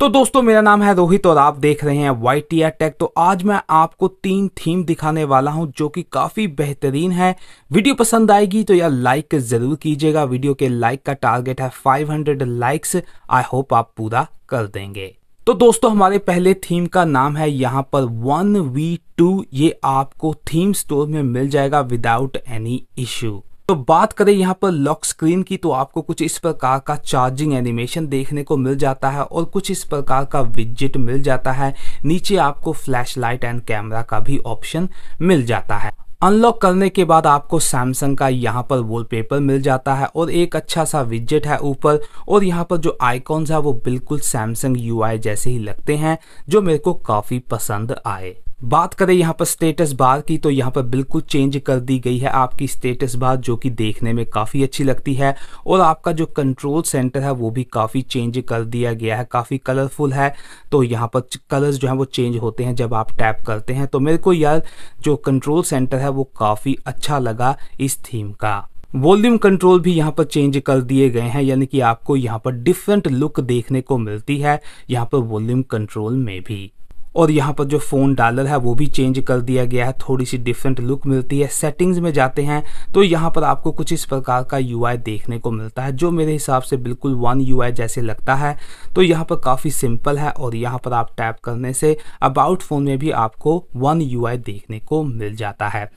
तो दोस्तों मेरा नाम है रोहित और आप देख रहे हैं वाई टी टेक तो आज मैं आपको तीन थीम दिखाने वाला हूं जो कि काफ़ी बेहतरीन है वीडियो पसंद आएगी तो यार लाइक ज़रूर कीजिएगा वीडियो के लाइक का टारगेट है 500 लाइक्स आई होप आप पूरा कर देंगे तो दोस्तों हमारे पहले थीम का नाम है यहाँ पर वन वी टू ये आपको थीम स्टोर में मिल जाएगा विदाउट एनी इश्यू तो बात करें यहाँ पर लॉक स्क्रीन की तो आपको कुछ इस प्रकार का चार्जिंग एनिमेशन देखने को मिल जाता है और कुछ इस प्रकार का विजिट मिल जाता है नीचे आपको फ्लैश लाइट एंड कैमरा का भी ऑप्शन मिल जाता है अनलॉक करने के बाद आपको सैमसंग का यहाँ पर वॉलपेपर मिल जाता है और एक अच्छा सा विजेट है ऊपर और यहाँ पर जो आइकॉन्स है वो बिल्कुल सैमसंग यूआई जैसे ही लगते हैं जो मेरे को काफ़ी पसंद आए बात करें यहाँ पर स्टेटस बार की तो यहाँ पर बिल्कुल चेंज कर दी गई है आपकी स्टेटस बार जो कि देखने में काफ़ी अच्छी लगती है और आपका जो कंट्रोल सेंटर है वो भी काफ़ी चेंज कर दिया गया है काफ़ी कलरफुल है तो यहाँ पर कलर्स जो है वो चेंज होते हैं जब आप टैप करते हैं तो मेरे को यार जो कंट्रोल सेंटर है वो काफ़ी अच्छा लगा इस थीम का वॉल्यूम कंट्रोल भी यहाँ पर चेंज कर दिए गए हैं यानी कि आपको यहाँ पर डिफरेंट लुक देखने को मिलती है यहाँ पर वॉल्यूम कंट्रोल में भी और यहाँ पर जो फ़ोन डालर है वो भी चेंज कर दिया गया है थोड़ी सी डिफरेंट लुक मिलती है सेटिंग्स में जाते हैं तो यहाँ पर आपको कुछ इस प्रकार का यू देखने को मिलता है जो मेरे हिसाब से बिल्कुल वन यू जैसे लगता है तो यहाँ पर काफ़ी सिंपल है और यहाँ पर आप टैप करने से अबाउट फ़ोन में भी आपको वन यू देखने को मिल जाता है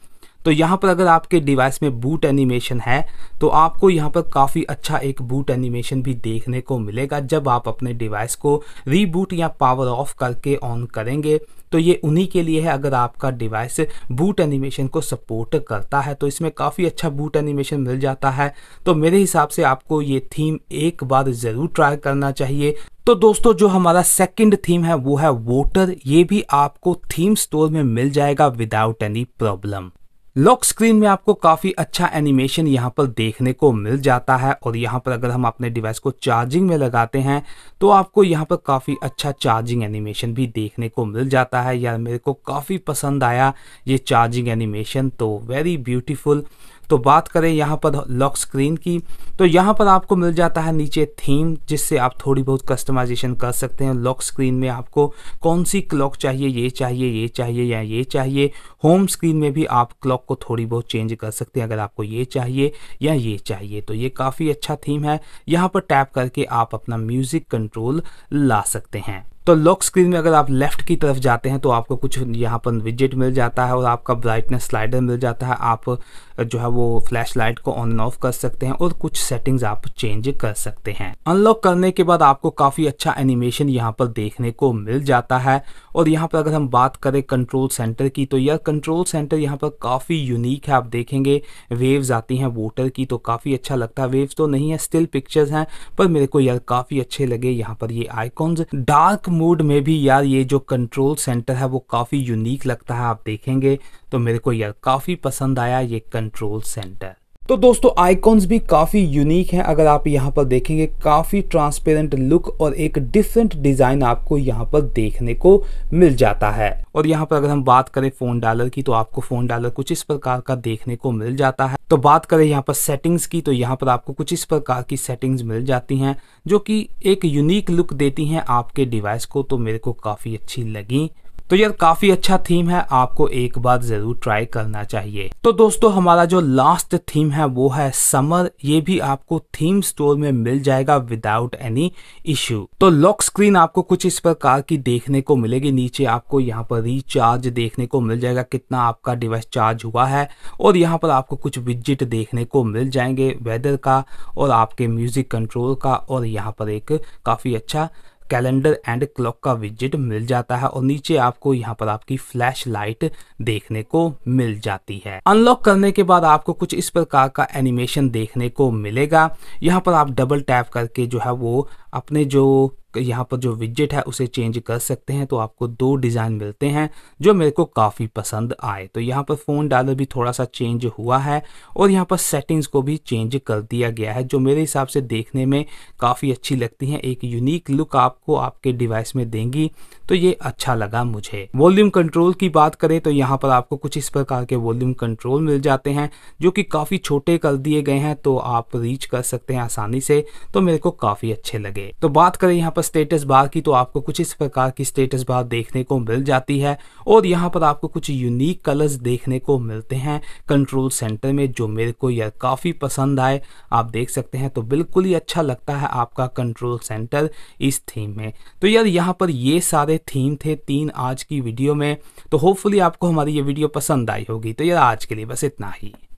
तो यहाँ पर अगर आपके डिवाइस में बूट एनिमेशन है तो आपको यहाँ पर काफ़ी अच्छा एक बूट एनिमेशन भी देखने को मिलेगा जब आप अपने डिवाइस को रीबूट या पावर ऑफ करके ऑन करेंगे तो ये उन्हीं के लिए है अगर आपका डिवाइस बूट एनिमेशन को सपोर्ट करता है तो इसमें काफ़ी अच्छा बूट एनिमेशन मिल जाता है तो मेरे हिसाब से आपको ये थीम एक बार ज़रूर ट्राई करना चाहिए तो दोस्तों जो हमारा सेकंड थीम है वो है वोटर ये भी आपको थीम स्टोर में मिल जाएगा without any problem lock screen में आपको काफ़ी अच्छा एनिमेशन यहाँ पर देखने को मिल जाता है और यहाँ पर अगर हम अपने डिवाइस को चार्जिंग में लगाते हैं तो आपको यहाँ पर काफ़ी अच्छा चार्जिंग एनिमेशन भी देखने को मिल जाता है यार मेरे को काफ़ी पसंद आया ये चार्जिंग एनिमेशन तो वेरी ब्यूटीफुल तो बात करें यहाँ पर लॉक स्क्रीन की तो यहाँ पर आपको मिल जाता है नीचे थीम जिससे आप थोड़ी बहुत कस्टमाइजेशन कर सकते हैं लॉक स्क्रीन में आपको कौन सी क्लॉक चाहिए ये चाहिए ये चाहिए या ये चाहिए होम स्क्रीन में भी आप क्लॉक को थोड़ी बहुत चेंज कर सकते हैं अगर आपको ये चाहिए या ये चाहिए तो ये काफ़ी अच्छा थीम है यहाँ पर टैप करके आप अपना म्यूज़िक कंट्रोल ला सकते हैं तो लॉक स्क्रीन में अगर आप लेफ्ट की तरफ जाते हैं तो आपको कुछ यहाँ पर विजिट मिल जाता है और आपका ब्राइटनेस स्लाइडर मिल जाता है आप जो है वो फ्लैश लाइट को ऑन ऑफ कर सकते हैं और कुछ सेटिंग्स आप चेंज कर सकते हैं अनलॉक करने के बाद आपको काफ़ी अच्छा एनिमेशन यहाँ पर देखने को मिल जाता है और यहाँ पर अगर हम बात करें कंट्रोल सेंटर की तो यह कंट्रोल सेंटर यहाँ पर काफ़ी यूनिक है आप देखेंगे वेव्स आती हैं वोटर की तो काफ़ी अच्छा लगता है वेव्स तो नहीं है स्टिल पिक्चर्स हैं पर मेरे को यार काफ़ी अच्छे लगे यहाँ पर ये आइकॉन्स डार्क मोड में भी यार ये जो कंट्रोल सेंटर है वो काफ़ी यूनिक लगता है आप देखेंगे तो मेरे को यार काफ़ी पसंद आया ये कंट्रोल सेंटर तो दोस्तों आइकॉन्स भी काफ़ी यूनिक हैं अगर आप यहाँ पर देखेंगे काफ़ी ट्रांसपेरेंट लुक और एक डिफरेंट डिज़ाइन आपको यहाँ पर देखने को मिल जाता है और यहाँ पर अगर हम बात करें फ़ोन डालर की तो आपको फ़ोन डालर कुछ इस प्रकार का देखने को मिल जाता है तो बात करें यहाँ पर सेटिंग्स की तो यहाँ पर आपको कुछ इस प्रकार की सेटिंग्स मिल जाती हैं जो कि एक यूनिक लुक देती हैं आपके डिवाइस को तो मेरे को काफ़ी अच्छी लगी तो ये काफी अच्छा थीम है आपको एक बार जरूर ट्राई करना चाहिए तो दोस्तों हमारा जो लास्ट थीम है वो है समर ये भी आपको थीम स्टोर में मिल जाएगा विदाउट एनी इश्यू तो लॉक स्क्रीन आपको कुछ इस प्रकार की देखने को मिलेगी नीचे आपको यहाँ पर रिचार्ज देखने को मिल जाएगा कितना आपका डिवाइस चार्ज हुआ है और यहाँ पर आपको कुछ विजिट देखने को मिल जाएंगे वेदर का और आपके म्यूजिक कंट्रोल का और यहाँ पर एक काफी अच्छा कैलेंडर एंड क्लॉक का विजिट मिल जाता है और नीचे आपको यहाँ पर आपकी फ्लैश लाइट देखने को मिल जाती है अनलॉक करने के बाद आपको कुछ इस प्रकार का एनिमेशन देखने को मिलेगा यहाँ पर आप डबल टैप करके जो है वो अपने जो यहाँ पर जो विजेट है उसे चेंज कर सकते हैं तो आपको दो डिज़ाइन मिलते हैं जो मेरे को काफ़ी पसंद आए तो यहाँ पर फ़ोन डालर भी थोड़ा सा चेंज हुआ है और यहाँ पर सेटिंग्स को भी चेंज कर दिया गया है जो मेरे हिसाब से देखने में काफ़ी अच्छी लगती हैं एक यूनिक लुक आपको आपके डिवाइस में देंगी तो ये अच्छा लगा मुझे वॉल्यूम कंट्रोल की बात करें तो यहाँ पर आपको कुछ इस प्रकार के वॉल्यूम कंट्रोल मिल जाते हैं जो कि काफ़ी छोटे कर दिए गए हैं तो आप रीच कर सकते हैं आसानी से तो मेरे को काफ़ी अच्छे लगे जाएंगे तो बात करें यहाँ पर स्टेटस बार की तो आपको कुछ इस प्रकार की स्टेटस बार देखने को मिल जाती है और यहाँ पर आपको कुछ यूनिक कलर्स देखने को मिलते हैं कंट्रोल सेंटर में जो मेरे को यह काफ़ी पसंद आए आप देख सकते हैं तो बिल्कुल ही अच्छा लगता है आपका कंट्रोल सेंटर इस थीम में तो यार यहाँ पर ये सारे थीम थे तीन आज की वीडियो में तो होपफुली आपको हमारी ये वीडियो पसंद आई होगी तो यार आज के लिए बस इतना ही